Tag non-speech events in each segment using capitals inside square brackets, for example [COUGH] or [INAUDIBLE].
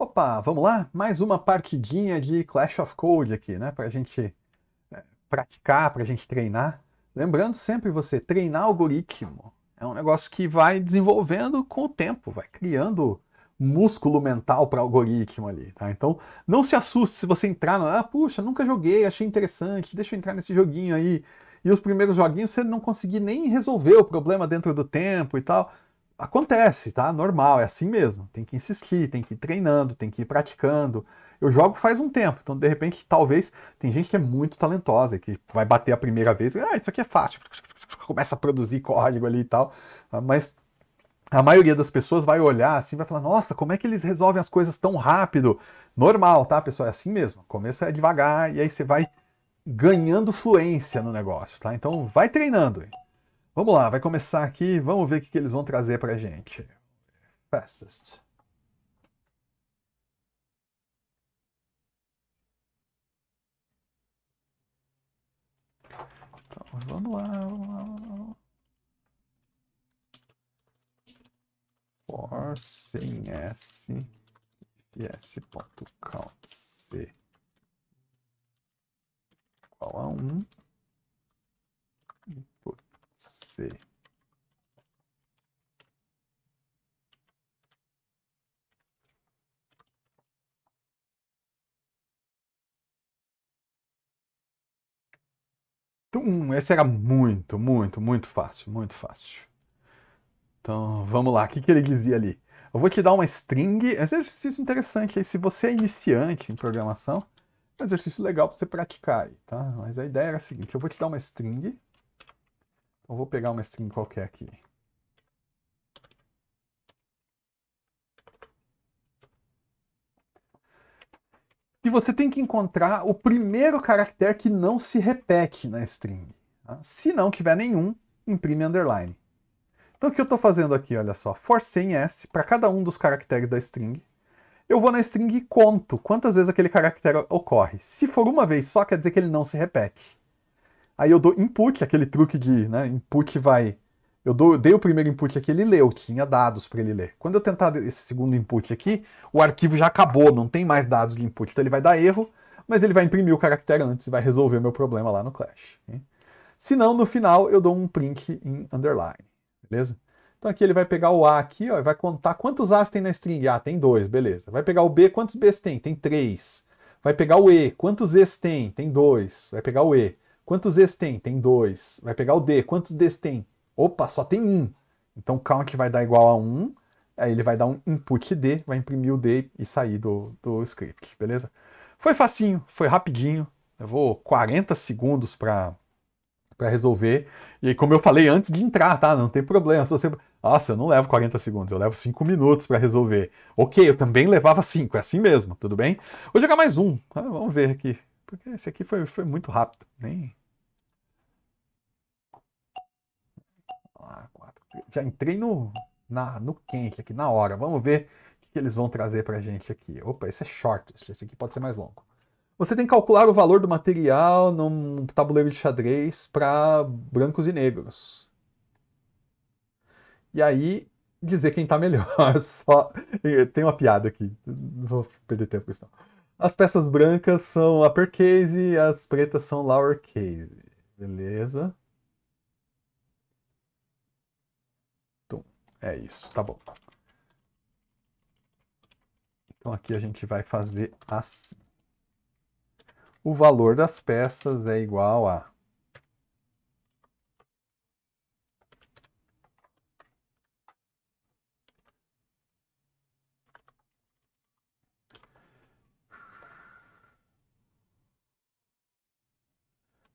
Opa, vamos lá? Mais uma partidinha de Clash of Code aqui, né? Pra gente eh, praticar, pra gente treinar. Lembrando sempre você, treinar algoritmo é um negócio que vai desenvolvendo com o tempo, vai criando músculo mental para algoritmo ali, tá? Então, não se assuste se você entrar no, ah, puxa, nunca joguei, achei interessante, deixa eu entrar nesse joguinho aí. E os primeiros joguinhos você não conseguir nem resolver o problema dentro do tempo e tal acontece, tá? Normal, é assim mesmo. Tem que insistir, tem que ir treinando, tem que ir praticando. Eu jogo faz um tempo, então de repente, talvez, tem gente que é muito talentosa, que vai bater a primeira vez, ah, isso aqui é fácil, começa a produzir código ali e tal, tá? mas a maioria das pessoas vai olhar assim, vai falar, nossa, como é que eles resolvem as coisas tão rápido? Normal, tá, pessoal? É assim mesmo. começo é devagar e aí você vai ganhando fluência no negócio, tá? Então vai treinando. Vamos lá, vai começar aqui, vamos ver o que, que eles vão trazer pra gente. Fastest. Então, vamos lá, vamos lá, vamos lá. For sem S e S.count C Qual a um? você. Tum, então, esse era muito, muito, muito fácil, muito fácil. Então, vamos lá, o que, que ele dizia ali? Eu vou te dar uma string, é exercício interessante aí, se você é iniciante em programação, é um exercício legal para você praticar aí, tá? Mas a ideia era a seguinte, eu vou te dar uma string, eu vou pegar uma string qualquer aqui. E você tem que encontrar o primeiro caractere que não se repete na string. Tá? Se não tiver nenhum, imprime underline. Então o que eu estou fazendo aqui, olha só, for em S para cada um dos caracteres da string. Eu vou na string e conto quantas vezes aquele caractere ocorre. Se for uma vez só, quer dizer que ele não se repete. Aí eu dou input, aquele truque de, né, input vai... Eu, dou, eu dei o primeiro input aqui, ele leu, tinha dados para ele ler. Quando eu tentar esse segundo input aqui, o arquivo já acabou, não tem mais dados de input, então ele vai dar erro, mas ele vai imprimir o caractere antes e vai resolver meu problema lá no Clash. Hein? Se não, no final eu dou um print em underline, beleza? Então aqui ele vai pegar o A aqui, ó, e vai contar quantos A's tem na string. Ah, tem dois, beleza. Vai pegar o B, quantos B's tem? Tem três. Vai pegar o E, quantos E's tem? Tem dois. Vai pegar o E. Quantos Ds tem? Tem dois. Vai pegar o D. Quantos Ds tem? Opa, só tem um. Então count vai dar igual a 1. Um, aí ele vai dar um input D, vai imprimir o D e sair do, do script, beleza? Foi facinho, foi rapidinho. Levou 40 segundos para para resolver. E como eu falei antes de entrar, tá? Não tem problema. Se você... Nossa, eu não levo 40 segundos, eu levo 5 minutos para resolver. Ok, eu também levava 5, é assim mesmo, tudo bem? Vou jogar mais um. Ah, vamos ver aqui. Porque esse aqui foi, foi muito rápido. Nem, já entrei no, na, no quente aqui na hora. Vamos ver o que eles vão trazer para a gente aqui. Opa, esse é short, esse aqui pode ser mais longo. Você tem que calcular o valor do material num tabuleiro de xadrez para brancos e negros. E aí, dizer quem está melhor. [LAUGHS] Só... Tem uma piada aqui, não vou perder tempo com isso não. As peças brancas são uppercase, as pretas são lowercase. Beleza. É isso, tá bom. Então aqui a gente vai fazer assim. O valor das peças é igual a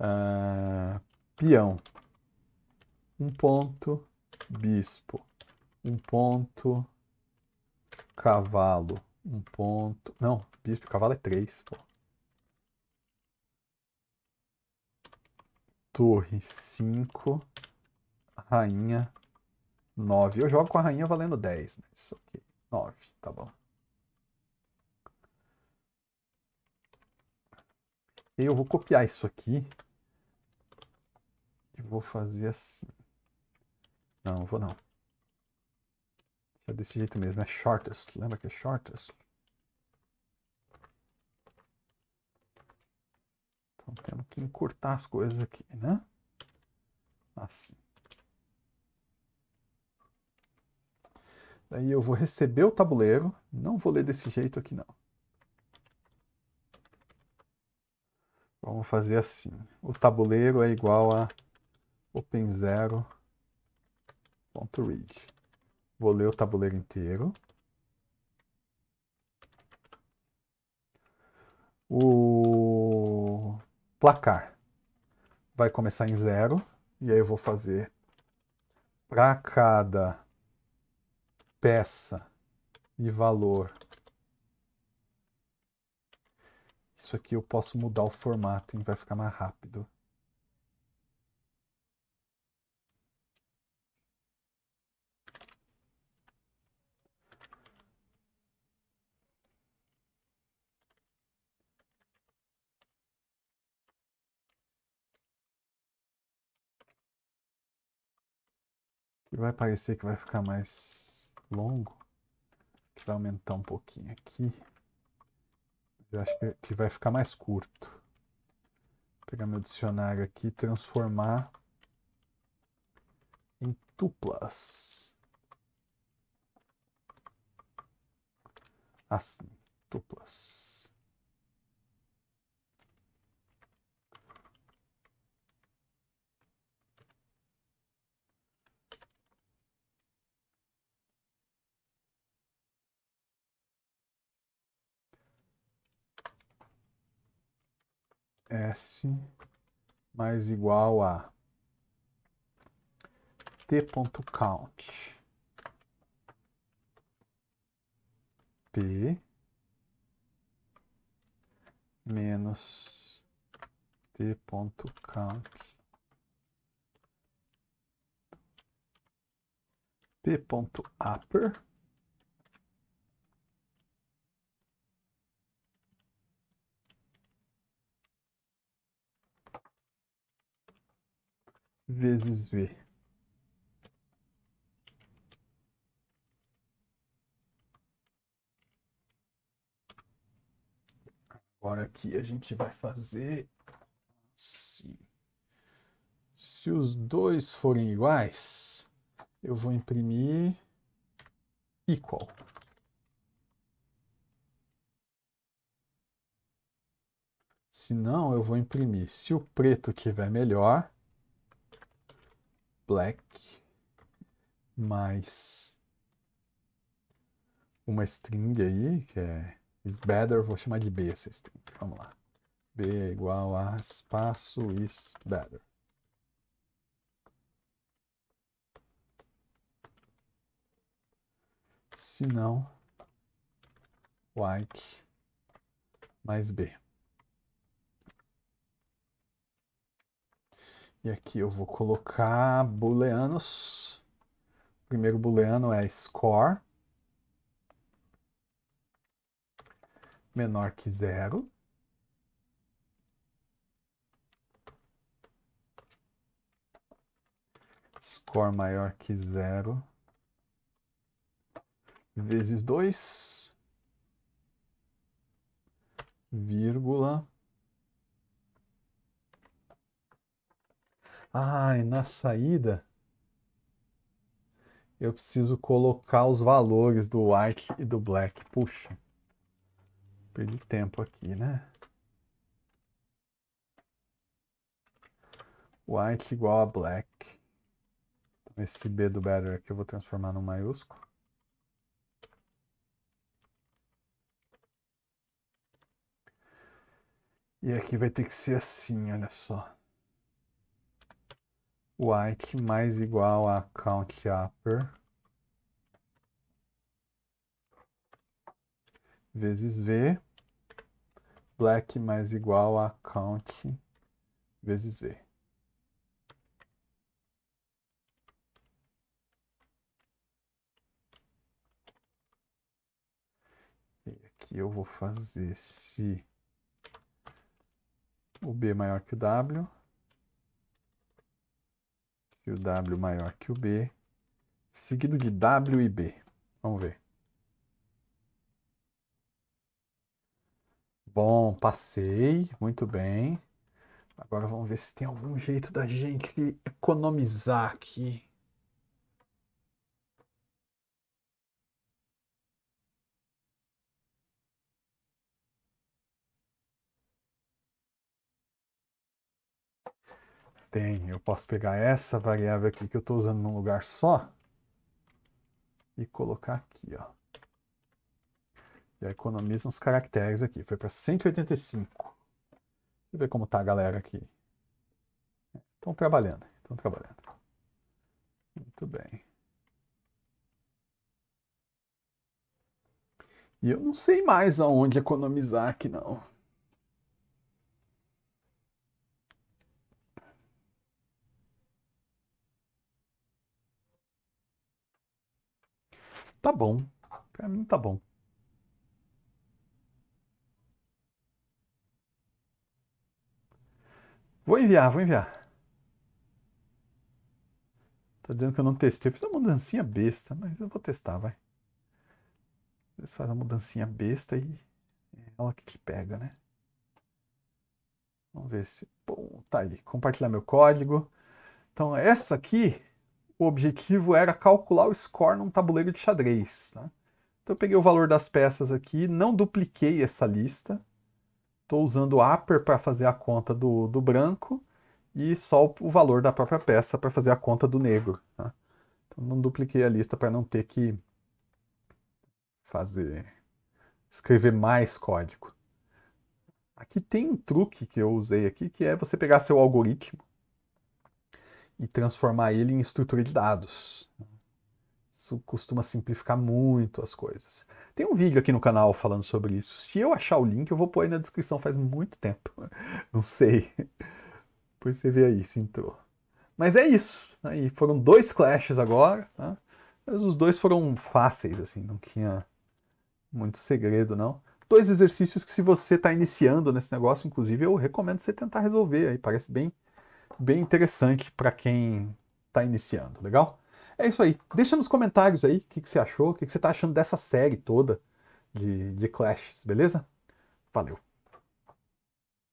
Uh, peão, um ponto, bispo, um ponto, cavalo, um ponto. Não, bispo, cavalo é três, pô. Torre cinco, rainha nove. Eu jogo com a rainha valendo dez, mas ok, nove, tá bom. Eu vou copiar isso aqui e vou fazer assim. Não, vou não. É desse jeito mesmo, é shortest. Lembra que é shortest? Então temos que encurtar as coisas aqui, né? Assim. Daí eu vou receber o tabuleiro. Não vou ler desse jeito aqui, não. Vamos fazer assim. O tabuleiro é igual a open0.read. Vou ler o tabuleiro inteiro. O placar vai começar em zero. E aí eu vou fazer para cada peça e valor. Isso aqui eu posso mudar o formato, vai ficar mais rápido. E vai parecer que vai ficar mais longo. que vai aumentar um pouquinho aqui. Eu acho que, que vai ficar mais curto. Vou pegar meu dicionário aqui e transformar em tuplas. Assim, tuplas. S mais igual a t.count p menos t.count p.upper vezes V. Agora aqui a gente vai fazer assim. Se os dois forem iguais, eu vou imprimir igual. Se não, eu vou imprimir. Se o preto tiver melhor, Black, mais uma string aí, que é is better, vou chamar de B essa string. Vamos lá. B é igual a espaço is better. Se não, like mais B. E aqui eu vou colocar booleanos. O primeiro booleano é score menor que zero. Score maior que zero vezes dois vírgula Ai, ah, na saída eu preciso colocar os valores do white e do black. Puxa, perdi tempo aqui, né? White igual a black. Então, esse B do better aqui eu vou transformar no maiúsculo. E aqui vai ter que ser assim, olha só white mais igual a count upper vezes v, black mais igual a count vezes v. E aqui eu vou fazer se o b é maior que o w que o W maior que o B, seguido de W e B. Vamos ver. Bom, passei, muito bem. Agora vamos ver se tem algum jeito da gente economizar aqui. tem. Eu posso pegar essa variável aqui que eu estou usando num lugar só e colocar aqui, ó. Já economiza uns caracteres aqui. Foi para 185. Deixa eu ver como tá a galera aqui. Estão trabalhando, estão trabalhando. Muito bem. E eu não sei mais aonde economizar aqui, não. Tá bom. mim tá bom. Vou enviar, vou enviar. Tá dizendo que eu não testei. Eu fiz uma mudancinha besta, mas eu vou testar, vai. Vocês faz uma mudancinha besta e é ela que pega, né? Vamos ver se. Bom, tá aí. Compartilhar meu código. Então, essa aqui o objetivo era calcular o score num tabuleiro de xadrez. Né? Então eu peguei o valor das peças aqui, não dupliquei essa lista. Estou usando o upper para fazer a conta do, do branco e só o, o valor da própria peça para fazer a conta do negro. Né? Então não dupliquei a lista para não ter que fazer escrever mais código. Aqui tem um truque que eu usei aqui, que é você pegar seu algoritmo e transformar ele em estrutura de dados. Isso costuma simplificar muito as coisas. Tem um vídeo aqui no canal falando sobre isso. Se eu achar o link, eu vou pôr aí na descrição faz muito tempo. [LAUGHS] Não sei. Depois você vê aí se entrou. Mas é isso. Aí né? foram dois clashes agora. Tá? Mas os dois foram fáceis, assim, não tinha muito segredo, não. Dois exercícios que, se você está iniciando nesse negócio, inclusive, eu recomendo você tentar resolver aí. Parece bem bem interessante para quem está iniciando, legal? É isso aí. Deixa nos comentários aí o que, que, você achou, o que, que, você está achando dessa série toda de, de Clashes, beleza? Valeu!